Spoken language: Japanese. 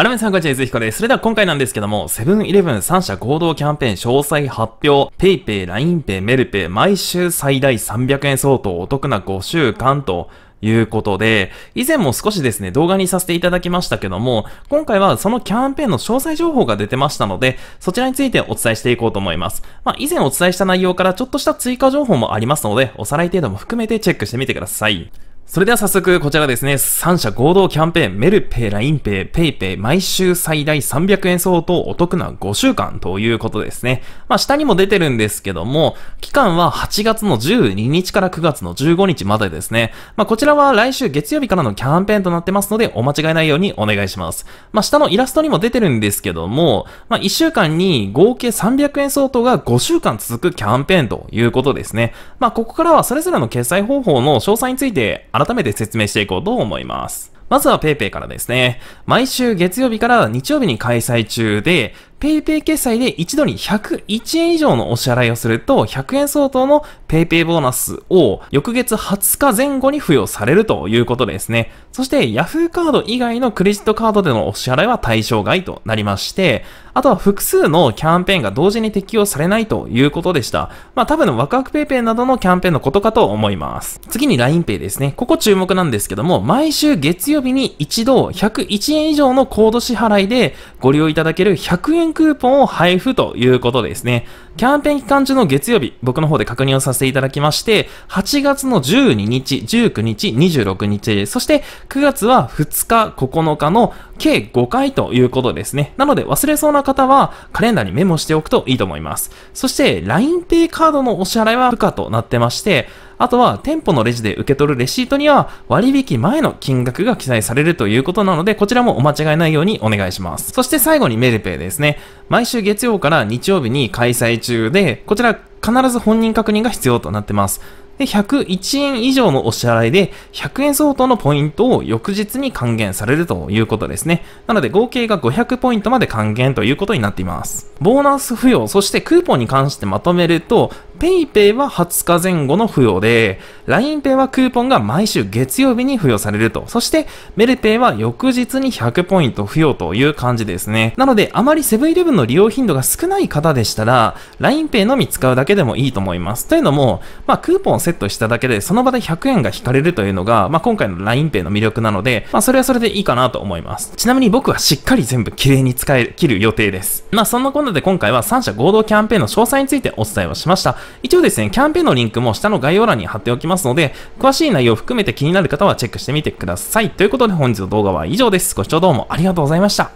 アるめさん、こんにちは、ゆずひこです。それでは今回なんですけども、セブンイレブン3社合同キャンペーン詳細発表、ペイペイ、ラインペイ、メルペイ、毎週最大300円相当お得な5週間と、いうことで、以前も少しですね、動画にさせていただきましたけども、今回はそのキャンペーンの詳細情報が出てましたので、そちらについてお伝えしていこうと思います。まあ、以前お伝えした内容からちょっとした追加情報もありますので、おさらい程度も含めてチェックしてみてください。それでは早速こちらですね、3社合同キャンペーン、メルペイ、ラインペイ、ペイペイ、毎週最大300円相当お得な5週間ということですね。まあ下にも出てるんですけども、期間は8月の12日から9月の15日までですね。まあこちらは来週月曜日からのキャンペーンとなってますので、お間違いないようにお願いします。まあ下のイラストにも出てるんですけども、まあ1週間に合計300円相当が5週間続くキャンペーンということですね。まあここからはそれぞれの決済方法の詳細について改めて説明していこうと思います。まずは PayPay からですね。毎週月曜日から日曜日に開催中で、PayPay 決済で一度に101円以上のお支払いをすると、100円相当の PayPay ボーナスを翌月20日前後に付与されるということですね。そして Yahoo カード以外のクレジットカードでのお支払いは対象外となりまして、あとは複数のキャンペーンが同時に適用されないということでした。まあ多分ワクワク PayPay などのキャンペーンのことかと思います。次に LINEPay ですね。ここ注目なんですけども、毎週月曜日に一度101円以上のコード支払いでご利用いただける100円クーポンを配布ということですね。キャンペーン期間中の月曜日、僕の方で確認をさせていただきまして、8月の12日、19日、26日、そして9月は2日、9日の計5回ということですね。なので忘れそうな方はカレンダーにメモしておくといいと思います。そして LINEPay カードのお支払いは不可となってまして、あとは店舗のレジで受け取るレシートには割引前の金額が記載されるということなので、こちらもお間違いないようにお願いします。そして最後にメルペイですね。毎週月曜から日曜日に開催中で、こちら必ず本人確認が必要となってます。で、101円以上のお支払いで、100円相当のポイントを翌日に還元されるということですね。なので、合計が500ポイントまで還元ということになっています。ボーナス付与、そしてクーポンに関してまとめると、PayPay は20日前後の付与で、LINEPay はクーポンが毎週月曜日に付与されると。そして、メルペイは翌日に100ポイント付与という感じですね。なので、あまりセブンイレブンの利用頻度が少ない方でしたら、LINEPay のみ使うだけでもいいと思います。というのも、まあ、クーポンセットしただけで、その場で100円が引かれるというのが、まあ、今回の LINEPay の魅力なので、まあ、それはそれでいいかなと思います。ちなみに僕はしっかり全部綺麗に使え、る、切る予定です。まあ、そんなこんなで今回は3社合同キャンペーンの詳細についてお伝えをしました。一応ですね、キャンペーンのリンクも下の概要欄に貼っておきますので、詳しい内容を含めて気になる方はチェックしてみてください。ということで本日の動画は以上です。ご視聴どうもありがとうございました。